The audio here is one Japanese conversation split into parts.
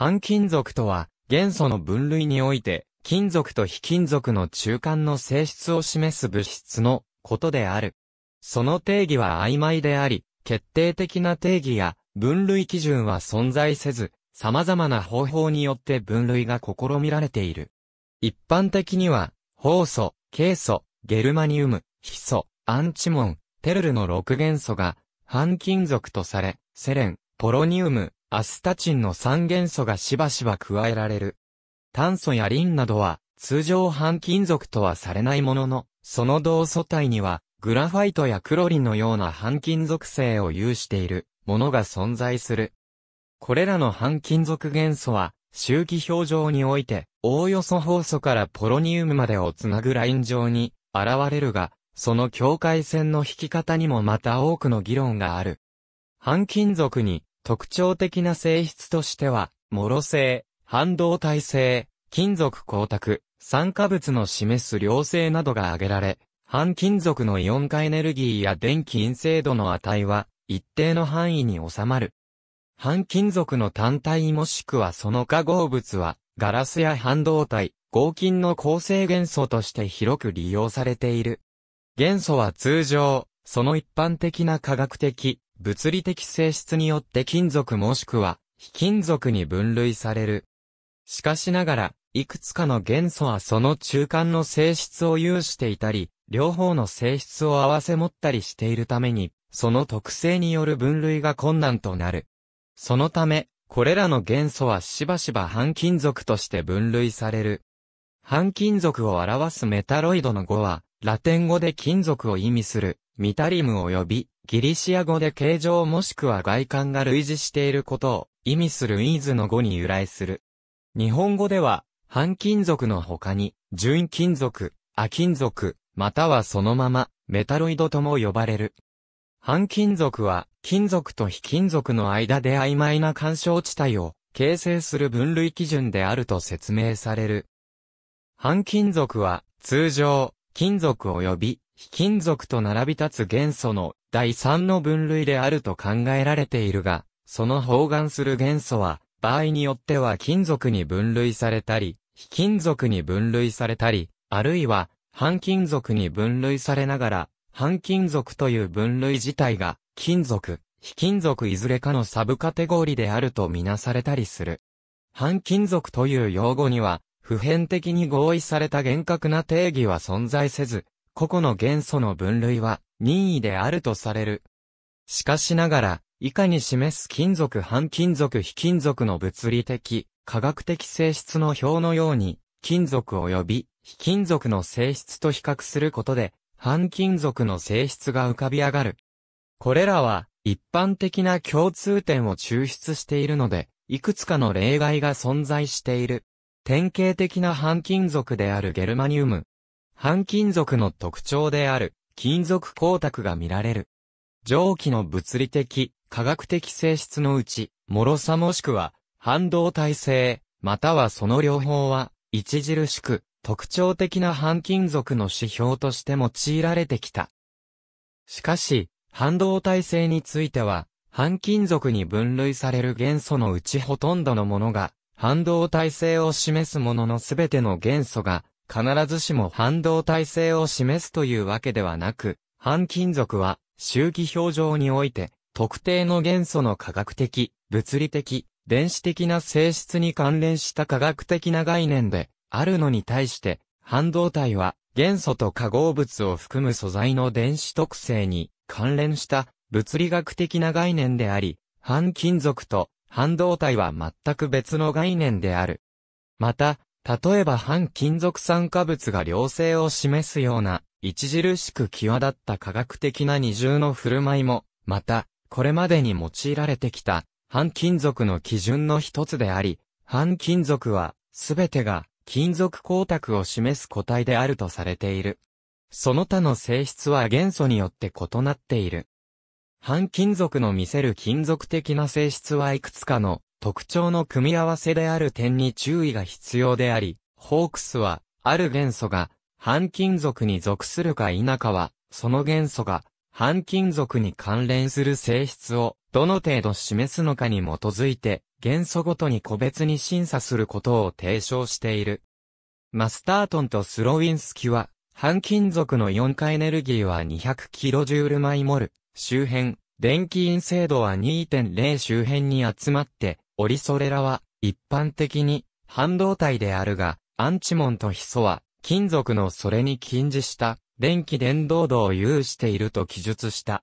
半金属とは、元素の分類において、金属と非金属の中間の性質を示す物質のことである。その定義は曖昧であり、決定的な定義や分類基準は存在せず、様々な方法によって分類が試みられている。一般的には、ホウ素、ケイ素、ゲルマニウム、ヒ素、アンチモン、テルルの6元素が、半金属とされ、セレン、ポロニウム、アスタチンの三元素がしばしば加えられる。炭素やリンなどは通常半金属とはされないものの、その同素体にはグラファイトやクロリンのような半金属性を有しているものが存在する。これらの半金属元素は周期表上において、おおよそ放素からポロニウムまでをつなぐライン上に現れるが、その境界線の引き方にもまた多くの議論がある。半金属に特徴的な性質としては、ロ性、半導体性、金属光沢、酸化物の示す良性などが挙げられ、半金属のイオン化エネルギーや電気陰性度の値は、一定の範囲に収まる。半金属の単体もしくはその化合物は、ガラスや半導体、合金の構成元素として広く利用されている。元素は通常、その一般的な科学的、物理的性質によって金属もしくは非金属に分類される。しかしながら、いくつかの元素はその中間の性質を有していたり、両方の性質を合わせ持ったりしているために、その特性による分類が困難となる。そのため、これらの元素はしばしば半金属として分類される。半金属を表すメタロイドの語は、ラテン語で金属を意味するミタリム及び、ギリシア語で形状もしくは外観が類似していることを意味するイーズの語に由来する。日本語では、半金属の他に、純金属、亜金属、またはそのまま、メタロイドとも呼ばれる。半金属は、金属と非金属の間で曖昧な干渉地帯を形成する分類基準であると説明される。半金属は、通常、金属及び非金属と並び立つ元素の第3の分類であると考えられているが、その包含する元素は、場合によっては金属に分類されたり、非金属に分類されたり、あるいは、半金属に分類されながら、半金属という分類自体が、金属、非金属いずれかのサブカテゴリであるとみなされたりする。半金属という用語には、普遍的に合意された厳格な定義は存在せず、個々の元素の分類は任意であるとされる。しかしながら、以下に示す金属半金属非金属の物理的、科学的性質の表のように、金属及び非金属の性質と比較することで、半金属の性質が浮かび上がる。これらは、一般的な共通点を抽出しているので、いくつかの例外が存在している。典型的な半金属であるゲルマニウム、半金属の特徴である金属光沢が見られる。蒸気の物理的、化学的性質のうち、脆さもしくは半導体性、またはその両方は、著しく特徴的な半金属の指標として用いられてきた。しかし、半導体性については、半金属に分類される元素のうちほとんどのものが、半導体性を示すもののすべての元素が、必ずしも半導体性を示すというわけではなく、半金属は、周期表上において、特定の元素の科学的、物理的、電子的な性質に関連した科学的な概念で、あるのに対して、半導体は、元素と化合物を含む素材の電子特性に関連した物理学的な概念であり、半金属と半導体は全く別の概念である。また、例えば反金属酸化物が良性を示すような、著しく際立った科学的な二重の振る舞いも、また、これまでに用いられてきた、反金属の基準の一つであり、反金属は、すべてが、金属光沢を示す個体であるとされている。その他の性質は元素によって異なっている。反金属の見せる金属的な性質はいくつかの特徴の組み合わせである点に注意が必要であり、ホークスは、ある元素が、半金属に属するか否かは、その元素が、半金属に関連する性質を、どの程度示すのかに基づいて、元素ごとに個別に審査することを提唱している。マスタートンとスロウィンスキは、半金属の4回。エネルギーは 200kJ マイモル周辺、電気陰性度は2.0周辺に集まって、オリソレラは、一般的に、半導体であるが、アンチモンとヒ素は、金属のそれに近似した、電気伝導度を有していると記述した。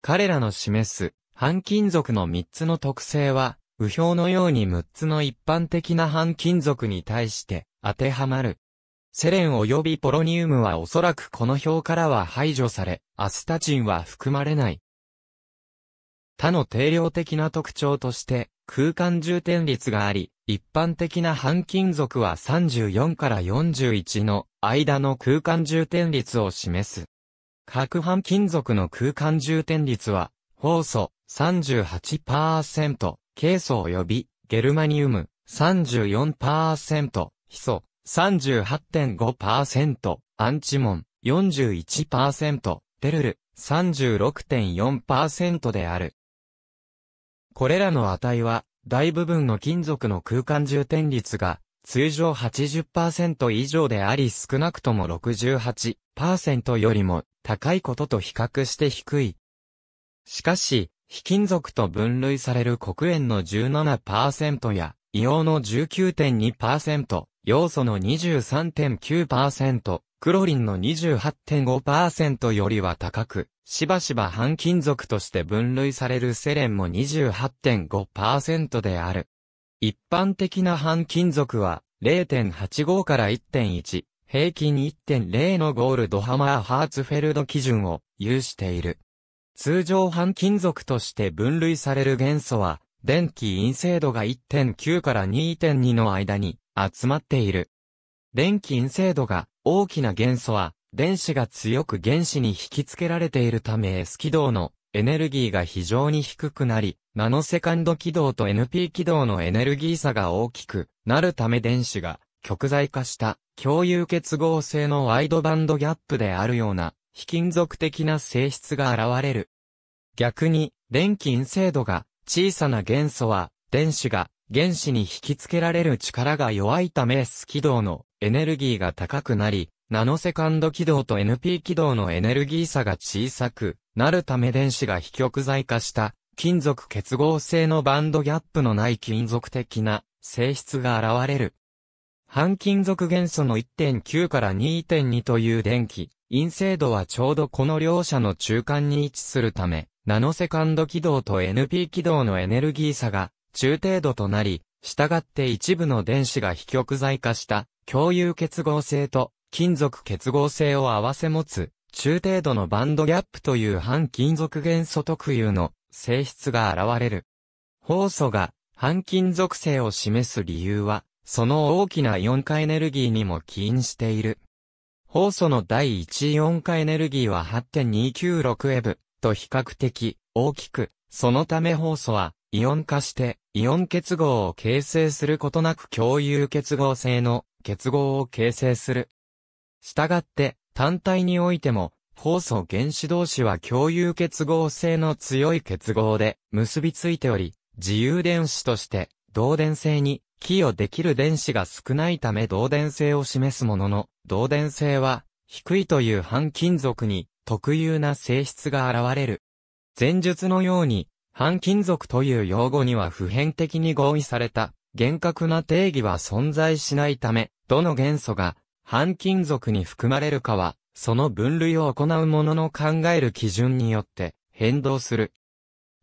彼らの示す、半金属の3つの特性は、右表のように6つの一般的な半金属に対して当てはまる。セレン及びポロニウムはおそらくこの表からは排除され、アスタチンは含まれない。他の定量的な特徴として、空間充填率があり、一般的な半金属は34から41の間の空間充填率を示す。核半金属の空間充填率は、ホ素38%、ケイ素及びゲルマニウム34%、ヒ素38.5%、アンチモン41%、テルル36.4%である。これらの値は、大部分の金属の空間充填率が、通常80%以上であり少なくとも68%よりも高いことと比較して低い。しかし、非金属と分類される黒鉛の17%や、硫黄の19.2%、要素の23.9%、クロリンの28.5%よりは高く、しばしば半金属として分類されるセレンも28.5%である。一般的な半金属は0.85から1.1、平均1.0のゴールドハマーハーツフェルド基準を有している。通常半金属として分類される元素は、電気陰性度が1.9から2.2の間に集まっている。電気陰性度が大きな元素は電子が強く原子に引き付けられているため S 軌道のエネルギーが非常に低くなり、ナノセカンド軌道と NP 軌道のエネルギー差が大きくなるため電子が極在化した共有結合性のワイドバンドギャップであるような非金属的な性質が現れる。逆に、電気陰性度が小さな元素は電子が原子に引き付けられる力が弱いため S 軌道のエネルギーが高くなり、ナノセカンド軌道と NP 軌道のエネルギー差が小さくなるため電子が非極材化した金属結合性のバンドギャップのない金属的な性質が現れる。半金属元素の1.9から2.2という電気、陰性度はちょうどこの両者の中間に位置するため、ナノセカンド軌道と NP 軌道のエネルギー差が中程度となり、従って一部の電子が非極材化した共有結合性と金属結合性を合わせ持つ、中程度のバンドギャップという反金属元素特有の性質が現れる。酵素が反金属性を示す理由は、その大きなイオン化エネルギーにも起因している。酵素の第1イオン化エネルギーは8.296エブと比較的大きく、そのため酵素はイオン化してイオン結合を形成することなく共有結合性の結合を形成するしたがって、単体においても、酵素原子同士は共有結合性の強い結合で結びついており、自由電子として導電性に寄与できる電子が少ないため導電性を示すものの、導電性は低いという半金属に特有な性質が現れる。前述のように、半金属という用語には普遍的に合意された厳格な定義は存在しないため、どの元素が半金属に含まれるかは、その分類を行うものの考える基準によって変動する。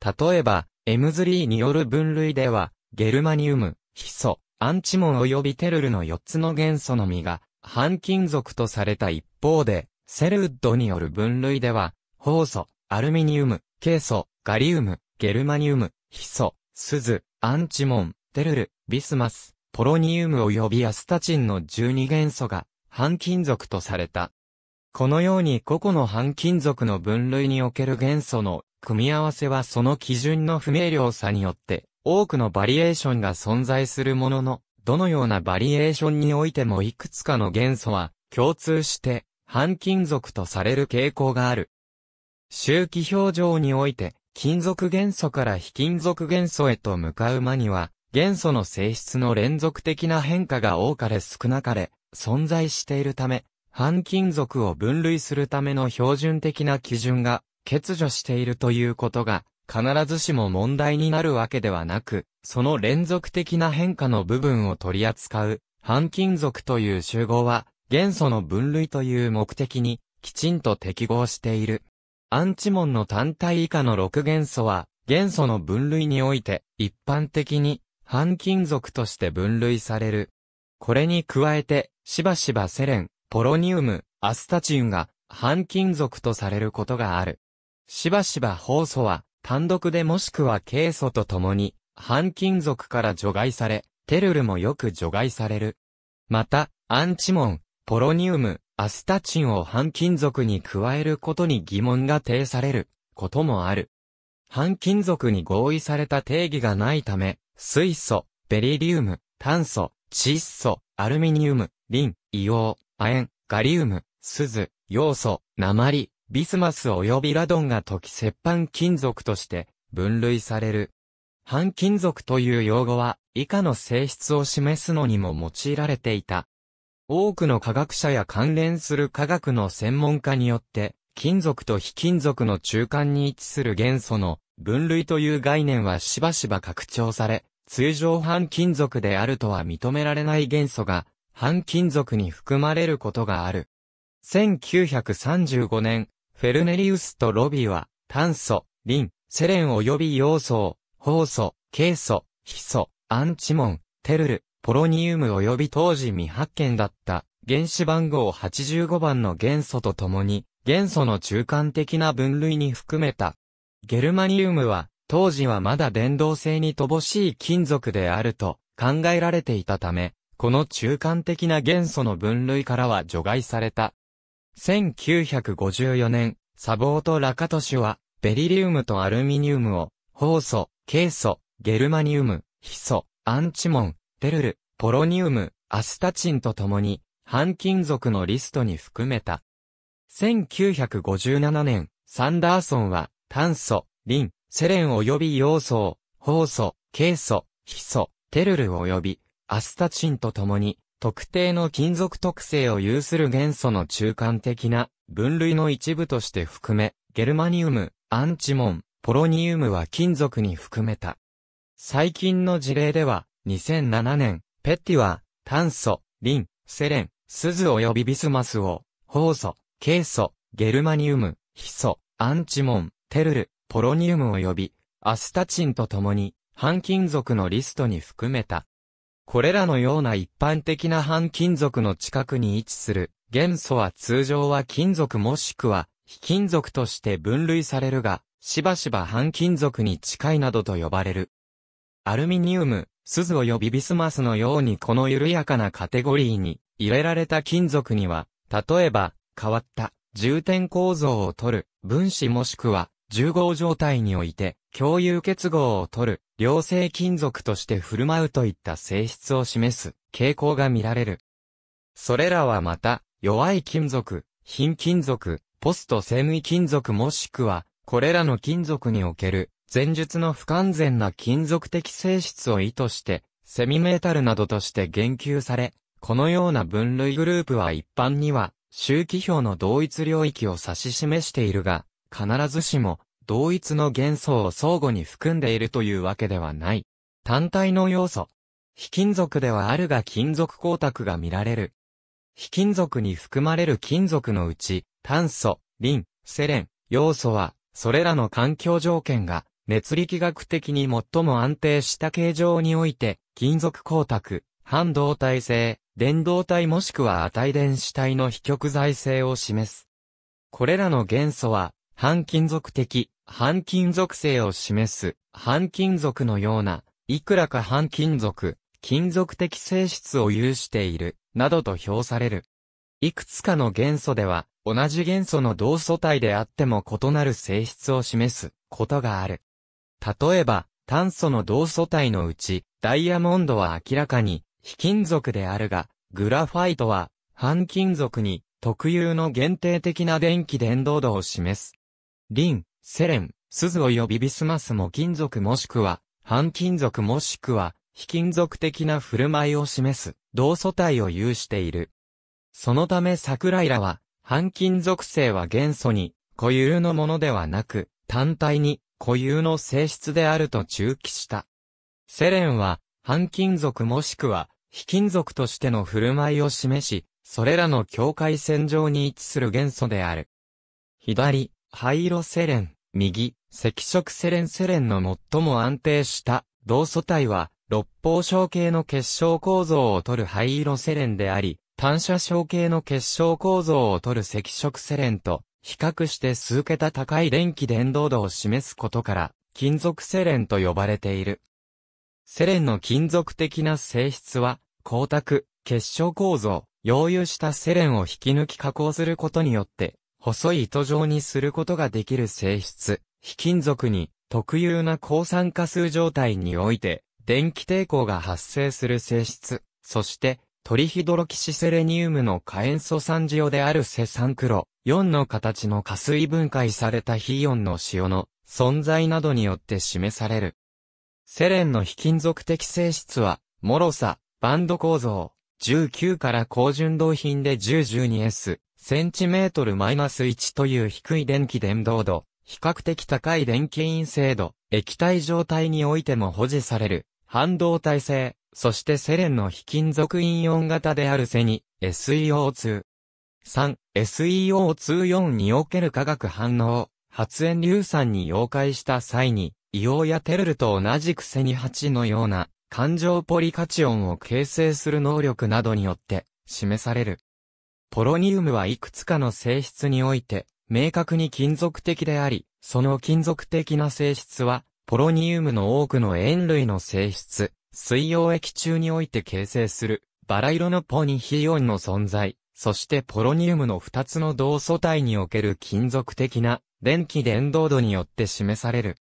例えば、M3 による分類では、ゲルマニウム、ヒ素、アンチモン及びテルルの4つの元素のみが、半金属とされた一方で、セルウッドによる分類では、ホウ素、アルミニウム、ケイ素、ガリウム、ゲルマニウム、ヒ素、スズ、アンチモン、テルル、ビスマス、ポロニウム及びアスタチンの12元素が半金属とされた。このように個々の半金属の分類における元素の組み合わせはその基準の不明瞭さによって多くのバリエーションが存在するものの、どのようなバリエーションにおいてもいくつかの元素は共通して半金属とされる傾向がある。周期表情において金属元素から非金属元素へと向かう間には元素の性質の連続的な変化が多かれ少なかれ存在しているため、半金属を分類するための標準的な基準が欠如しているということが、必ずしも問題になるわけではなく、その連続的な変化の部分を取り扱う、半金属という集合は、元素の分類という目的に、きちんと適合している。アンチモンの単体以下の6元素は、元素の分類において、一般的に、半金属として分類される。これに加えて、しばしばセレン、ポロニウム、アスタチンが、半金属とされることがある。しばしばホウ素は、単独でもしくはケイ素と共に、半金属から除外され、テルルもよく除外される。また、アンチモン、ポロニウム、アスタチンを半金属に加えることに疑問が呈される、こともある。半金属に合意された定義がないため、水素、ベリリウム、炭素、窒素、アルミニウム、リン、硫黄、亜鉛、ガリウム、鈴、要素、鉛、ビスマス及びラドンが時折半金属として分類される。半金属という用語は以下の性質を示すのにも用いられていた。多くの科学者や関連する科学の専門家によって金属と非金属の中間に位置する元素の分類という概念はしばしば拡張され、通常半金属であるとは認められない元素が半金属に含まれることがある。1935年、フェルネリウスとロビは、炭素、リン、セレン及び要素を、放素、ケイ素、ヒ素、アンチモン、テルル、ポロニウム及び当時未発見だった原子番号85番の元素と共に元素の中間的な分類に含めた。ゲルマニウムは当時はまだ電動性に乏しい金属であると考えられていたためこの中間的な元素の分類からは除外された。1954年、サボート・ラカトシュは、ベリリウムとアルミニウムを、酵素、ケイ素、ゲルマニウム、ヒ素、アンチモン、テルル、ポロニウム、アスタチンと共に、半金属のリストに含めた。1957年、サンダーソンは、炭素、リン、セレン及び要素を、酵素、ケイ素、ヒ素、テルル及び、アスタチンと共に、特定の金属特性を有する元素の中間的な分類の一部として含め、ゲルマニウム、アンチモン、ポロニウムは金属に含めた。最近の事例では、2007年、ペッティは、炭素、リン、セレン、スズ及びビスマスを、ホウ素、ケイ素、ゲルマニウム、ヒ素、アンチモン、テルル、ポロニウム及び、アスタチンと共に、半金属のリストに含めた。これらのような一般的な半金属の近くに位置する元素は通常は金属もしくは非金属として分類されるが、しばしば半金属に近いなどと呼ばれる。アルミニウム、鈴及びビスマスのようにこの緩やかなカテゴリーに入れられた金属には、例えば、変わった、重点構造を取る、分子もしくは、重合状態において、共有結合を取る、良性金属として振る舞うといった性質を示す傾向が見られる。それらはまた、弱い金属、貧金属、ポストセミ金属もしくは、これらの金属における、前述の不完全な金属的性質を意図して、セミメタルなどとして言及され、このような分類グループは一般には、周期表の同一領域を指し示しているが、必ずしも同一の元素を相互に含んでいるというわけではない。単体の要素。非金属ではあるが金属光沢が見られる。非金属に含まれる金属のうち、炭素、リン、セレン、要素は、それらの環境条件が、熱力学的に最も安定した形状において、金属光沢、半導体性、電動体もしくは値電子体の非極材性を示す。これらの元素は、半金属的、半金属性を示す、半金属のような、いくらか半金属、金属的性質を有している、などと評される。いくつかの元素では、同じ元素の同素体であっても異なる性質を示すことがある。例えば、炭素の同素体のうち、ダイヤモンドは明らかに非金属であるが、グラファイトは、半金属に特有の限定的な電気伝導度を示すリン、セレン、鈴及びビスマスも金属もしくは、半金属もしくは、非金属的な振る舞いを示す、同素体を有している。そのため桜井らは、半金属性は元素に、固有のものではなく、単体に、固有の性質であると中記した。セレンは、半金属もしくは、非金属としての振る舞いを示し、それらの境界線上に位置する元素である。左、灰色セレン、右、赤色セレンセレンの最も安定した同素体は、六方小系の結晶構造をとる灰色セレンであり、単射小系の結晶構造をとる赤色セレンと、比較して数桁高い電気伝導度を示すことから、金属セレンと呼ばれている。セレンの金属的な性質は、光沢、結晶構造、溶融したセレンを引き抜き加工することによって、細い糸状にすることができる性質、非金属に特有な抗酸化数状態において、電気抵抗が発生する性質、そして、トリヒドロキシセレニウムの可塩素酸塩であるセサンクロ、4の形の加水分解された非イオンの塩の存在などによって示される。セレンの非金属的性質は、脆さ、バンド構造、19から高純度品で 1012S、センチメートルマイナス1という低い電気伝導度、比較的高い電気陰性度、液体状態においても保持される、半導体性、そしてセレンの非金属イオン型であるセニ、SEO2。3、SEO24 における化学反応、発煙硫酸に溶解した際に、硫黄やテルルと同じくセニ8のような、感情ポリカチオンを形成する能力などによって示される。ポロニウムはいくつかの性質において明確に金属的であり、その金属的な性質はポロニウムの多くの塩類の性質、水溶液中において形成するバラ色のポニヒオンの存在、そしてポロニウムの2つの同素体における金属的な電気伝導度によって示される。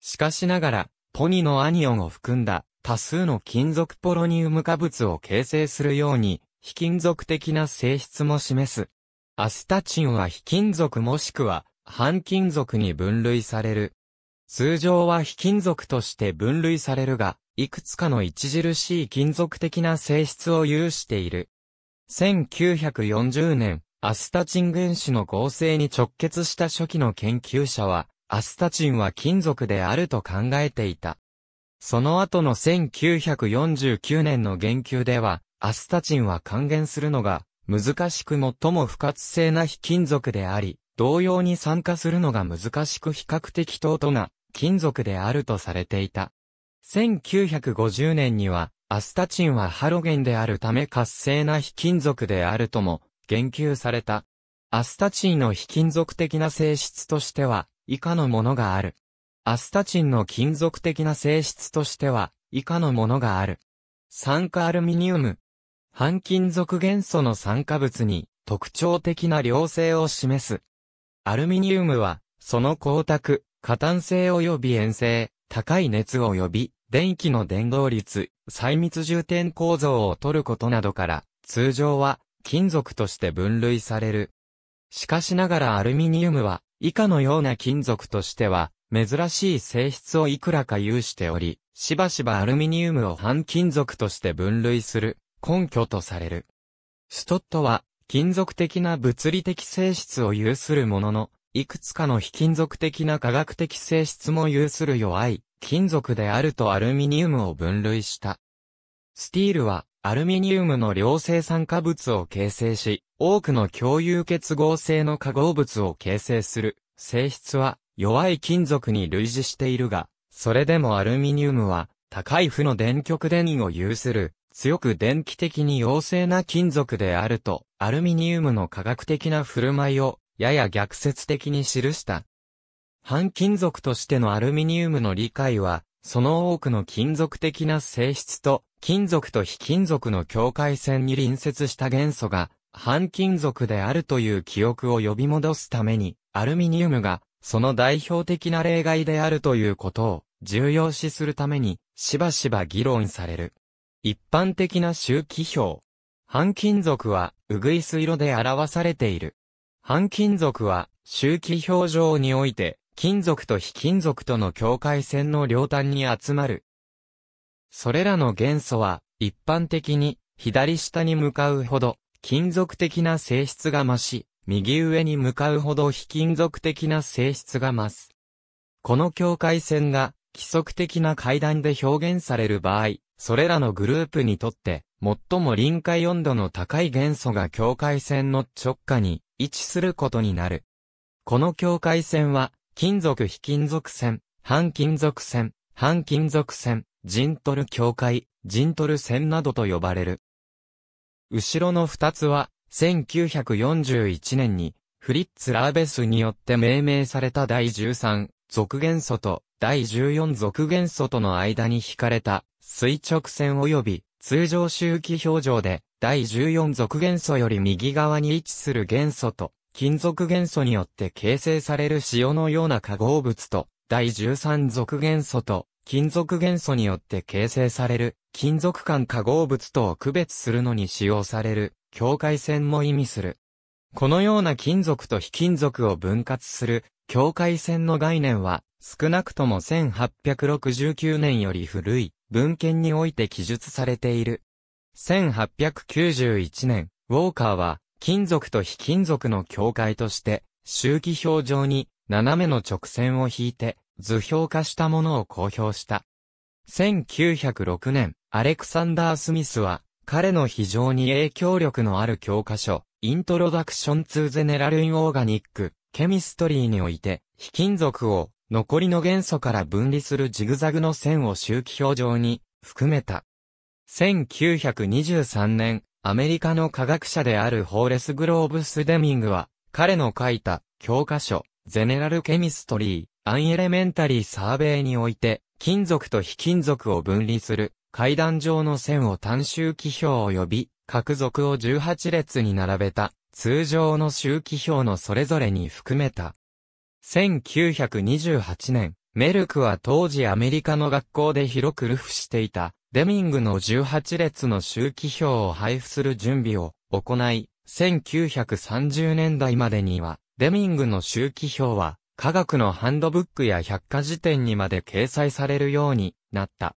しかしながら、ポニのアニオンを含んだ多数の金属ポロニウム化物を形成するように、非金属的な性質も示す。アスタチンは非金属もしくは、半金属に分類される。通常は非金属として分類されるが、いくつかの著しい金属的な性質を有している。1940年、アスタチン原子の合成に直結した初期の研究者は、アスタチンは金属であると考えていた。その後の1949年の言及では、アスタチンは還元するのが難しく最も不活性な非金属であり、同様に酸化するのが難しく比較的等とな金属であるとされていた。1950年には、アスタチンはハロゲンであるため活性な非金属であるとも言及された。アスタチンの非金属的な性質としては、以下のものがある。アスタチンの金属的な性質としては、以下のものがある。酸化アルミニウム。半金属元素の酸化物に特徴的な良性を示す。アルミニウムは、その光沢、過炭性及び塩性、高い熱及び、電気の伝導率、細密重点構造を取ることなどから、通常は金属として分類される。しかしながらアルミニウムは、以下のような金属としては、珍しい性質をいくらか有しており、しばしばアルミニウムを半金属として分類する根拠とされる。ストットは、金属的な物理的性質を有するものの、いくつかの非金属的な化学的性質も有する弱い金属であるとアルミニウムを分類した。スティールはアルミニウムの両生酸化物を形成し、多くの共有結合性の化合物を形成する性質は弱い金属に類似しているが、それでもアルミニウムは高い負の電極電位を有する強く電気的に陽性な金属であると、アルミニウムの科学的な振る舞いをやや逆説的に記した。半金属としてのアルミニウムの理解は、その多くの金属的な性質と、金属と非金属の境界線に隣接した元素が、半金属であるという記憶を呼び戻すために、アルミニウムがその代表的な例外であるということを重要視するために、しばしば議論される。一般的な周期表。半金属は、うぐいす色で表されている。半金属は、周期表上において、金属と非金属との境界線の両端に集まる。それらの元素は、一般的に、左下に向かうほど、金属的な性質が増し、右上に向かうほど非金属的な性質が増す。この境界線が規則的な階段で表現される場合、それらのグループにとって、最も臨界温度の高い元素が境界線の直下に位置することになる。この境界線は、金属非金属線、半金属線、半金属線、ジントル境界、ジントル線などと呼ばれる。後ろの二つは、1941年に、フリッツ・ラーベスによって命名された第13属元素と第14属元素との間に引かれた垂直線及び通常周期表情で第14属元素より右側に位置する元素と金属元素によって形成される塩のような化合物と第13属元素と金属元素によって形成される金属間化合物とを区別するのに使用される境界線も意味する。このような金属と非金属を分割する境界線の概念は少なくとも1869年より古い文献において記述されている。1891年、ウォーカーは金属と非金属の境界として周期表上に斜めの直線を引いて図表化したものを公表した。1906年、アレクサンダー・スミスは彼の非常に影響力のある教科書、イントロダクションツーゼネラルインオーガニック、ケミストリーにおいて、非金属を残りの元素から分離するジグザグの線を周期表上に含めた。1923年、アメリカの科学者であるホーレス・グローブス・デミングは、彼の書いた教科書、ゼネラル・ケミストリー、アンエレメンタリー・サーベイにおいて、金属と非金属を分離する階段状の線を単周期表及び、各属を18列に並べた、通常の周期表のそれぞれに含めた。1928年、メルクは当時アメリカの学校で広く流布していた、デミングの18列の周期表を配布する準備を行い、1930年代までには、デミングの周期表は、科学のハンドブックや百科事典にまで掲載されるようになった。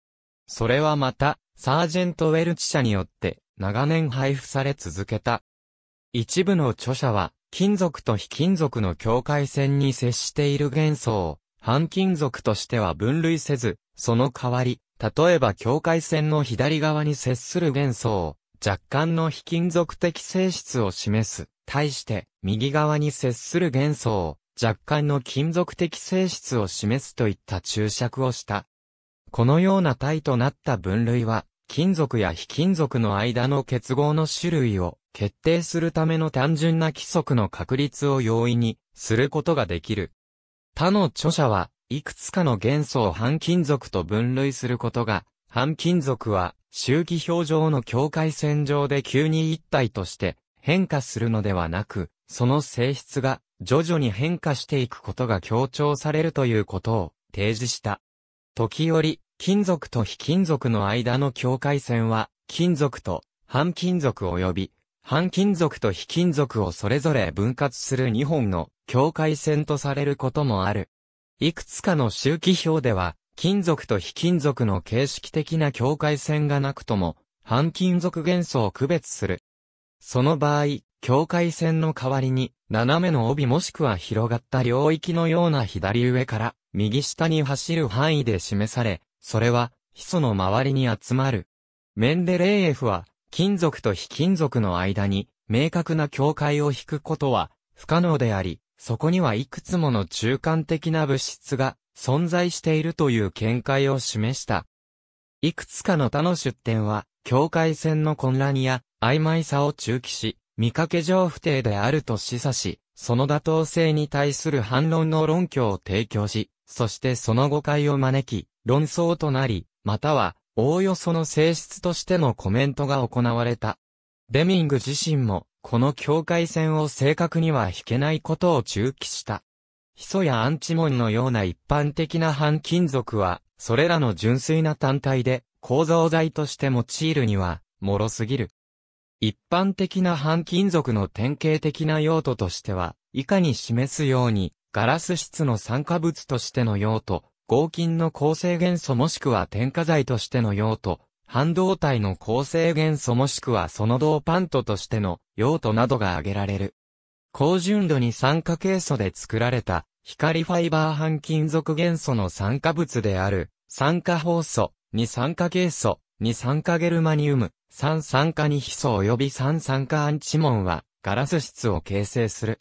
それはまた、サージェント・ウェルチ社によって、長年配布され続けた。一部の著者は、金属と非金属の境界線に接している元素を、半金属としては分類せず、その代わり、例えば境界線の左側に接する元素を、若干の非金属的性質を示す。対して、右側に接する元素を、若干の金属的性質を示すといった注釈をした。このような体となった分類は、金属や非金属の間の結合の種類を決定するための単純な規則の確立を容易にすることができる。他の著者は、いくつかの元素を半金属と分類することが、半金属は周期表上の境界線上で急に一体として変化するのではなく、その性質が徐々に変化していくことが強調されるということを提示した。時折、金属と非金属の間の境界線は、金属と半金属及び、半金属と非金属をそれぞれ分割する2本の境界線とされることもある。いくつかの周期表では、金属と非金属の形式的な境界線がなくとも、半金属元素を区別する。その場合、境界線の代わりに、斜めの帯もしくは広がった領域のような左上から、右下に走る範囲で示され、それは、ヒ素の周りに集まる。メンデレーエフは、金属と非金属の間に、明確な境界を引くことは、不可能であり、そこにはいくつもの中間的な物質が、存在しているという見解を示した。いくつかの他の出典は、境界線の混乱や曖昧さを中期し、見かけ上不定であると示唆し、その妥当性に対する反論の論拠を提供し、そしてその誤解を招き、論争となり、または、おおよその性質としてのコメントが行われた。デミング自身も、この境界線を正確には引けないことを中期した。ヒ素やアンチモンのような一般的な半金属は、それらの純粋な単体で、構造材として用いるには、脆すぎる。一般的な半金属の典型的な用途としては、以下に示すように、ガラス質の酸化物としての用途、合金の構成元素もしくは添加剤としての用途、半導体の構成元素もしくはそのドパントとしての用途などが挙げられる。高純度に酸化ケイ素で作られた光ファイバー半金属元素の酸化物である酸化酵素、二酸化ケイ素、二酸化ゲルマニウム、三酸化二ヒ素及び三酸化アンチモンはガラス質を形成する。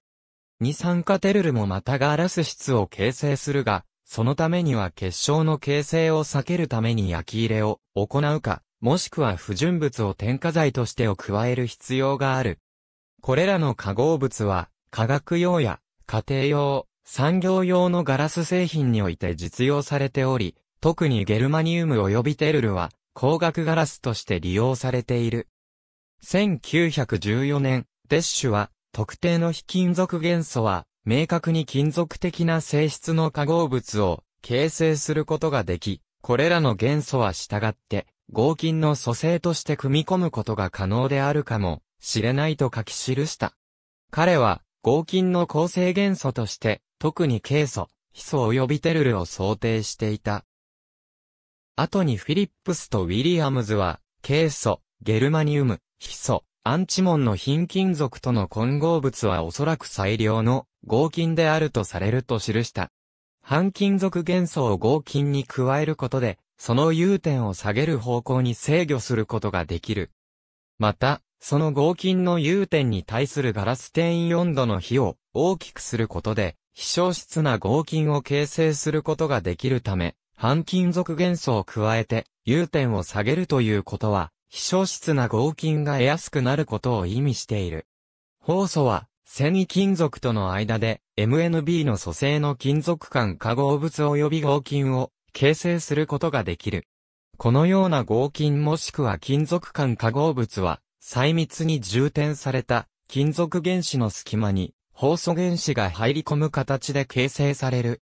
二酸化テルルもまたガラス質を形成するが、そのためには結晶の形成を避けるために焼き入れを行うか、もしくは不純物を添加剤としてを加える必要がある。これらの化合物は、化学用や家庭用、産業用のガラス製品において実用されており、特にゲルマニウム及びテルルは、光学ガラスとして利用されている。1914年、デッシュは、特定の非金属元素は、明確に金属的な性質の化合物を形成することができ、これらの元素は従って、合金の組成として組み込むことが可能であるかもしれないと書き記した。彼は、合金の構成元素として、特にケイ素、ヒ素及びテルルを想定していた。後にフィリップスとウィリアムズは、ケイ素、ゲルマニウム、ヒ素、アンチモンの貧金属との混合物はおそらく最良の合金であるとされると記した。半金属元素を合金に加えることで、その融点を下げる方向に制御することができる。また、その合金の融点に対するガラス転移温度の比を大きくすることで、非消質な合金を形成することができるため、半金属元素を加えて、融点を下げるということは、希少質な合金が得やすくなることを意味している。ホウ素は、繊維金属との間で、MNB の組成の金属間化合物及び合金を形成することができる。このような合金もしくは金属間化合物は、細密に充填された金属原子の隙間に、ホウ素原子が入り込む形で形成される。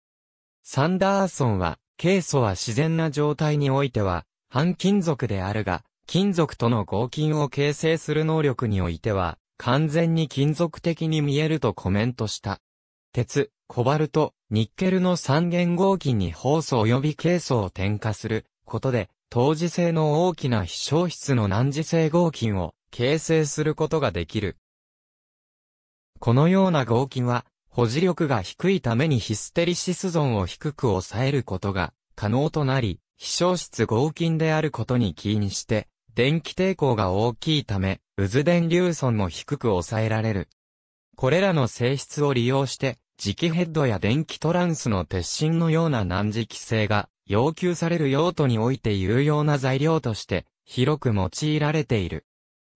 サンダーソンは、ケイ素は自然な状態においては、半金属であるが、金属との合金を形成する能力においては、完全に金属的に見えるとコメントした。鉄、コバルト、ニッケルの三元合金にホース及びケースを添加することで、当時性の大きな非消失の難時性合金を形成することができる。このような合金は、保持力が低いためにヒステリシスンを低く抑えることが可能となり、非消失合金であることに起因して、電気抵抗が大きいため、渦電流損も低く抑えられる。これらの性質を利用して、磁気ヘッドや電気トランスの鉄心のような難磁気性が要求される用途において有用な材料として広く用いられている。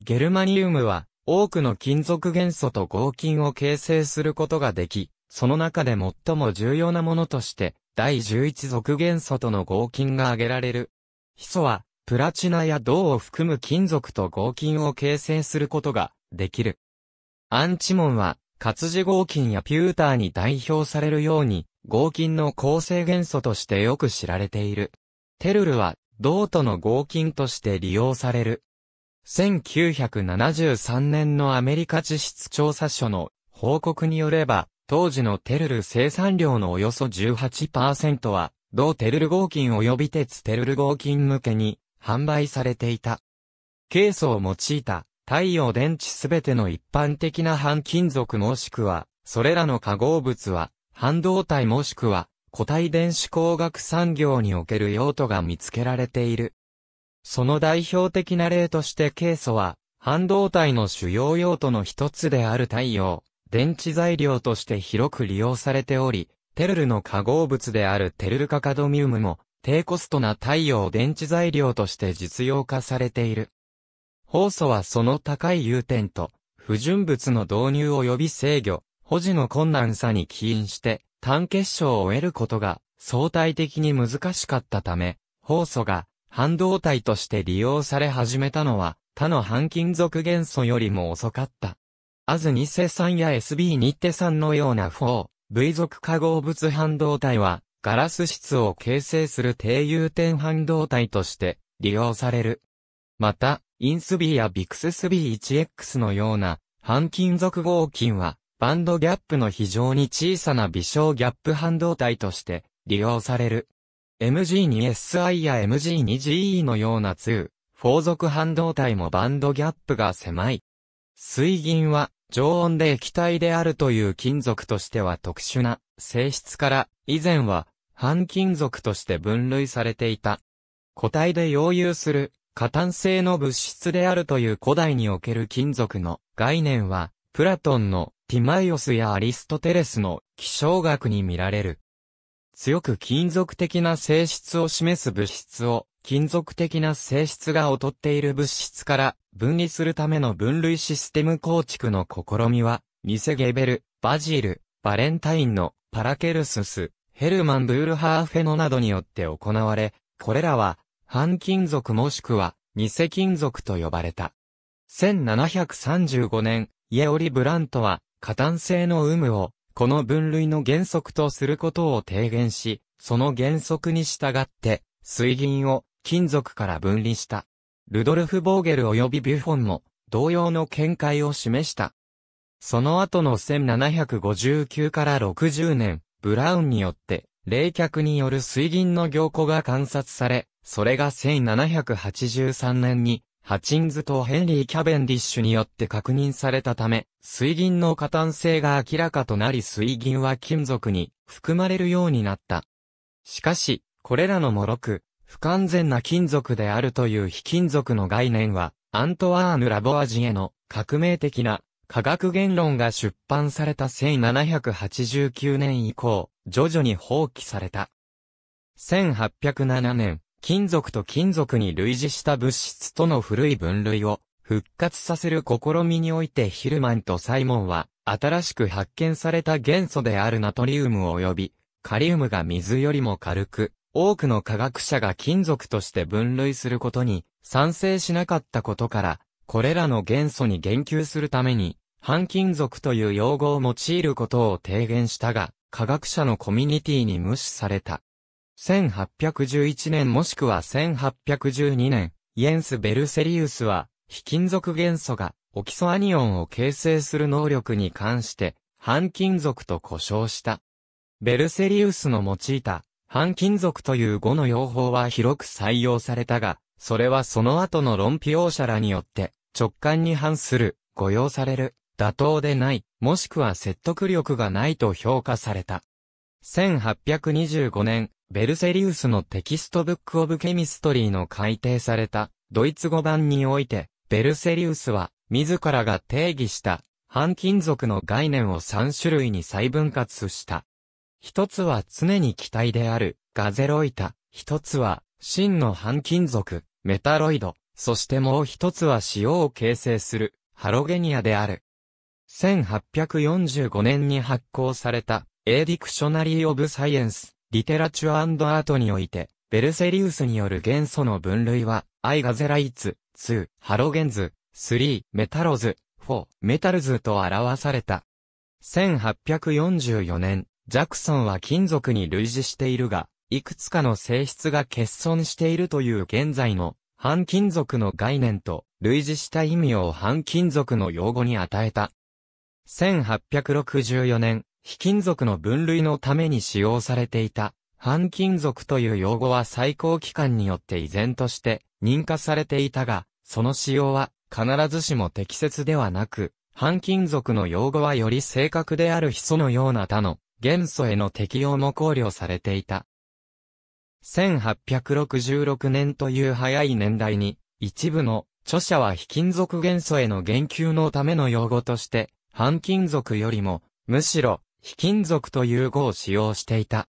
ゲルマニウムは多くの金属元素と合金を形成することができ、その中で最も重要なものとして第11属元素との合金が挙げられる。ヒ素はプラチナや銅を含む金属と合金を形成することができる。アンチモンは活字合金やピューターに代表されるように合金の構成元素としてよく知られている。テルルは銅との合金として利用される。1973年のアメリカ地質調査所の報告によれば、当時のテルル生産量のおよそ18%は、同テルル合金及び鉄テルル合金向けに販売されていた。ケースを用いた太陽電池すべての一般的な半金属もしくは、それらの化合物は、半導体もしくは、固体電子工学産業における用途が見つけられている。その代表的な例としてケイ素は、半導体の主要用途の一つである太陽、電池材料として広く利用されており、テルルの化合物であるテルルカカドミウムも、低コストな太陽電池材料として実用化されている。ホウ素はその高い融点と、不純物の導入及び制御、保持の困難さに起因して、単結晶を得ることが相対的に難しかったため、ホウ素が半導体として利用され始めたのは、他の半金属元素よりも遅かった。アズニセ酸や SB ニッテ酸のような 4V 属化合物半導体は、ガラス質を形成する低融点半導体として利用される。また、インスビーやビクススビー 1X のような半金属合金はバンドギャップの非常に小さな微小ギャップ半導体として利用される。MG2SI や MG2GE のような2、4属半導体もバンドギャップが狭い。水銀は常温で液体であるという金属としては特殊な性質から、以前は半金属として分類されていた。固体で溶融する、過炭性の物質であるという古代における金属の概念は、プラトンのティマイオスやアリストテレスの気象学に見られる。強く金属的な性質を示す物質を、金属的な性質が劣っている物質から分離するための分類システム構築の試みは、ニセゲベル、バジル、バレンタインのパラケルスス、ヘルマン・ブールハーフェノなどによって行われ、これらは、半金属もしくは、偽金属と呼ばれた。1735年、イエオリ・ブラントは、過炭性の有無を、この分類の原則とすることを提言し、その原則に従って、水銀を金属から分離した。ルドルフ・ボーゲル及びビュフォンも、同様の見解を示した。その後の1759から60年、ブラウンによって、冷却による水銀の凝固が観察され、それが1783年に、ハチンズとヘンリー・キャベンディッシュによって確認されたため、水銀の過炭性が明らかとなり水銀は金属に含まれるようになった。しかし、これらのもろく、不完全な金属であるという非金属の概念は、アントワーヌ・ラボアジエの革命的な科学言論が出版された1789年以降、徐々に放棄された。1807年、金属と金属に類似した物質との古い分類を復活させる試みにおいてヒルマンとサイモンは、新しく発見された元素であるナトリウム及び、カリウムが水よりも軽く、多くの科学者が金属として分類することに賛成しなかったことから、これらの元素に言及するために、反金属という用語を用いることを提言したが、科学者のコミュニティに無視された。1811年もしくは1812年、イエンス・ベルセリウスは、非金属元素がオキソアニオンを形成する能力に関して、反金属と呼称した。ベルセリウスの用いた、反金属という語の用法は広く採用されたが、それはその後の論評者らによって、直感に反する、誤用される。妥当でない、もしくは説得力がないと評価された。1825年、ベルセリウスのテキストブックオブケミストリーの改訂されたドイツ語版において、ベルセリウスは自らが定義した半金属の概念を3種類に再分割した。一つは常に気体であるガゼロイタ、一つは真の半金属メタロイド、そしてもう一つは塩を形成するハロゲニアである。1845年に発行された、A Dictionary of Science, Literature and Art において、ベルセリウスによる元素の分類は、アイガゼライツ、2、ハロゲンズ、3、メタロズ、4、メタルズと表された。1844年、ジャクソンは金属に類似しているが、いくつかの性質が欠損しているという現在の半金属の概念と類似した意味を半金属の用語に与えた。1864年、非金属の分類のために使用されていた、反金属という用語は最高機関によって依然として認可されていたが、その使用は必ずしも適切ではなく、反金属の用語はより正確であるヒ素のような他の元素への適用も考慮されていた。1866年という早い年代に、一部の著者は非金属元素への言及のための用語として、半金属よりも、むしろ、非金属という語を使用していた。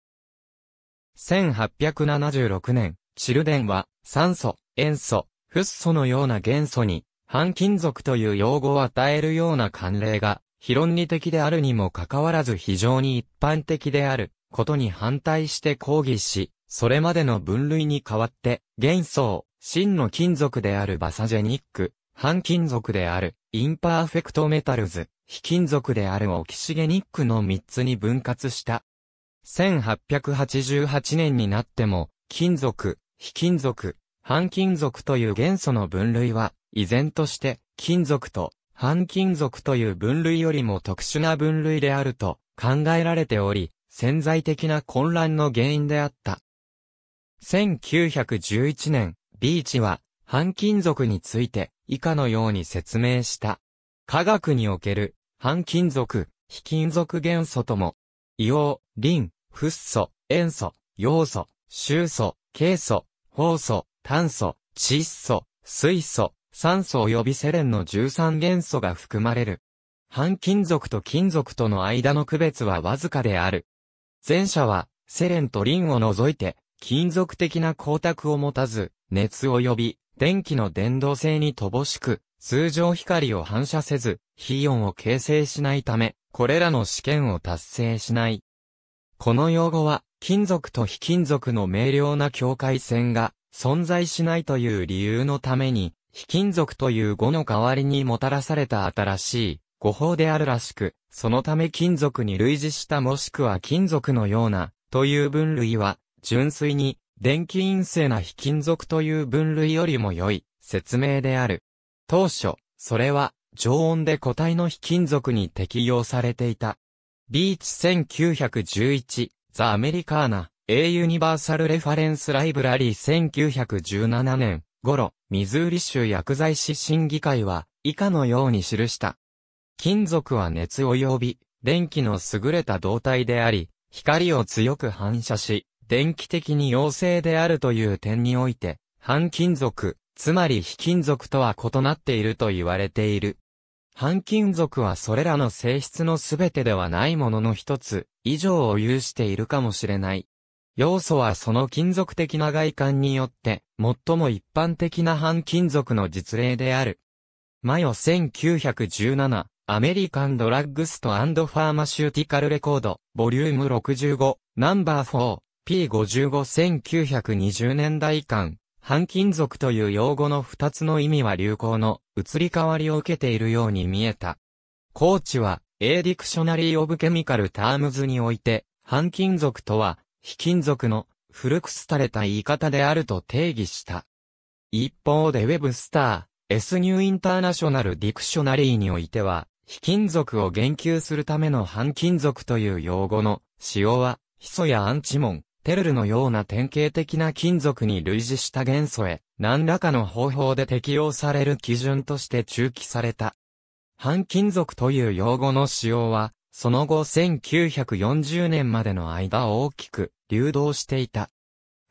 1876年、チルデンは、酸素、塩素、フッ素のような元素に、半金属という用語を与えるような慣例が、非論理的であるにもかかわらず非常に一般的である、ことに反対して抗議し、それまでの分類に代わって、元素を、真の金属であるバサジェニック、半金属である、インパーフェクトメタルズ、非金属であるオキシゲニックの3つに分割した。1888年になっても、金属、非金属、半金属という元素の分類は、依然として、金属と半金属という分類よりも特殊な分類であると考えられており、潜在的な混乱の原因であった。1911年、ビーチは、半金属について、以下のように説明した。科学における、半金属、非金属元素とも、硫黄、リン、フッ素、塩素、ウ素、臭素、ケイ素、ホウ素、炭素、窒素、水素、酸素及びセレンの13元素が含まれる。半金属と金属との間の区別はわずかである。前者は、セレンとリンを除いて、金属的な光沢を持たず、熱及び、電気の伝導性に乏しく、通常光を反射せず、非音を形成しないため、これらの試験を達成しない。この用語は、金属と非金属の明瞭な境界線が存在しないという理由のために、非金属という語の代わりにもたらされた新しい語法であるらしく、そのため金属に類似したもしくは金属のようなという分類は、純粋に電気陰性な非金属という分類よりも良い説明である。当初、それは、常温で固体の非金属に適用されていた。ビーチ1911、ザ・アメリカーナ、A ユニバーサル・レファレンス・ライブラリー1917年頃、ミズーリ州薬剤師審議会は、以下のように記した。金属は熱及び、電気の優れた動体であり、光を強く反射し、電気的に陽性であるという点において、半金属、つまり非金属とは異なっていると言われている。半金属はそれらの性質のすべてではないものの一つ以上を有しているかもしれない。要素はその金属的な外観によって最も一般的な半金属の実例である。マヨ1917アメリカンドラッグストファーマシューティカルレコードボリューム65ナンバー4 P55 1920年代間反金属という用語の二つの意味は流行の移り変わりを受けているように見えた。コーチは、A ディクショナリー・オブ・ケミカル・タームズにおいて、反金属とは、非金属の古く廃れた言い方であると定義した。一方でウェブスター、S ニューインターナショナル・ディクショナリーにおいては、非金属を言及するための反金属という用語の使用は、ヒ素やアンチモン、テルルのような典型的な金属に類似した元素へ、何らかの方法で適用される基準として中記された。半金属という用語の使用は、その後1940年までの間大きく流動していた。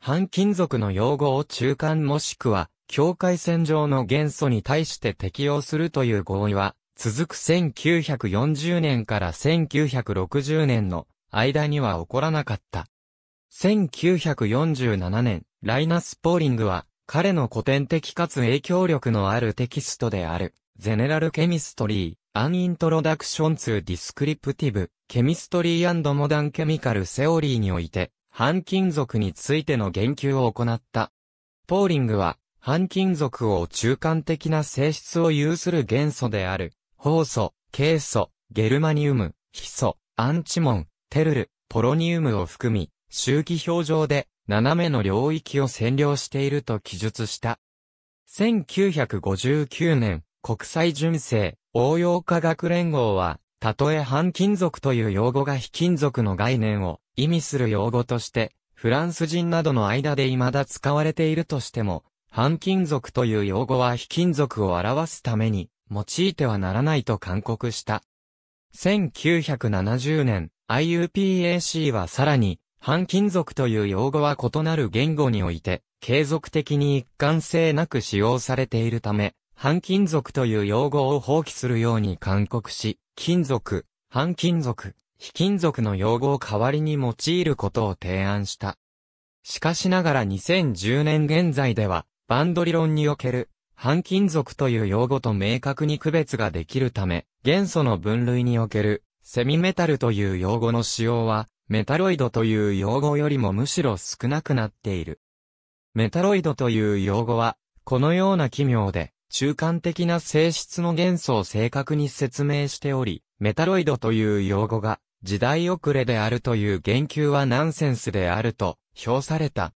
半金属の用語を中間もしくは境界線上の元素に対して適用するという合意は、続く1940年から1960年の間には起こらなかった。1947年、ライナス・ポーリングは、彼の古典的かつ影響力のあるテキストである、ゼネラル・ケミストリー、アン・イントロダクション・ツー・ディスクリプティブ、ケミストリーモダン・ケミカル・セオリーにおいて、半金属についての言及を行った。ポーリングは、半金属を中間的な性質を有する元素である、酵素、ケイ素、ゲルマニウム、ヒ素、アンチモン、テルル、ポロニウムを含み、周期表上で斜めの領域を占領していると記述した。1959年、国際純正、応用科学連合は、たとえ反金属という用語が非金属の概念を意味する用語として、フランス人などの間で未だ使われているとしても、反金属という用語は非金属を表すために、用いてはならないと勧告した。1970年、IUPAC はさらに、半金属という用語は異なる言語において、継続的に一貫性なく使用されているため、半金属という用語を放棄するように勧告し、金属、半金属、非金属の用語を代わりに用いることを提案した。しかしながら2010年現在では、バンド理論における、半金属という用語と明確に区別ができるため、元素の分類における、セミメタルという用語の使用は、メタロイドという用語よりもむしろ少なくなっている。メタロイドという用語は、このような奇妙で、中間的な性質の元素を正確に説明しており、メタロイドという用語が、時代遅れであるという言及はナンセンスであると、評された。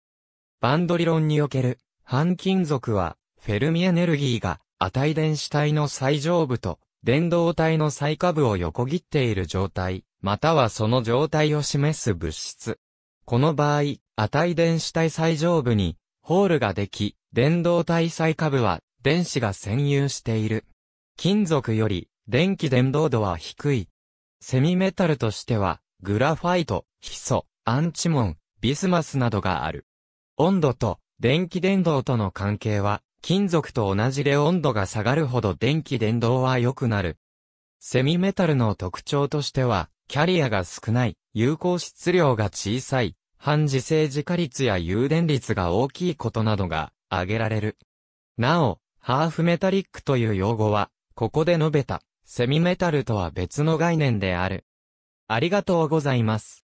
バンド理論における、半金属は、フェルミエネルギーが、値電子体の最上部と、電動体の最下部を横切っている状態またはその状態を示す物質。この場合、値電子体最上部に、ホールができ、電動体最下部は、電子が占有している。金属より、電気伝導度は低い。セミメタルとしては、グラファイト、ヒ素、アンチモン、ビスマスなどがある。温度と電気伝導との関係は、金属と同じで温度が下がるほど電気伝導は良くなる。セミメタルの特徴としては、キャリアが少ない、有効質量が小さい、半自生自家率や誘電率が大きいことなどが挙げられる。なお、ハーフメタリックという用語は、ここで述べた、セミメタルとは別の概念である。ありがとうございます。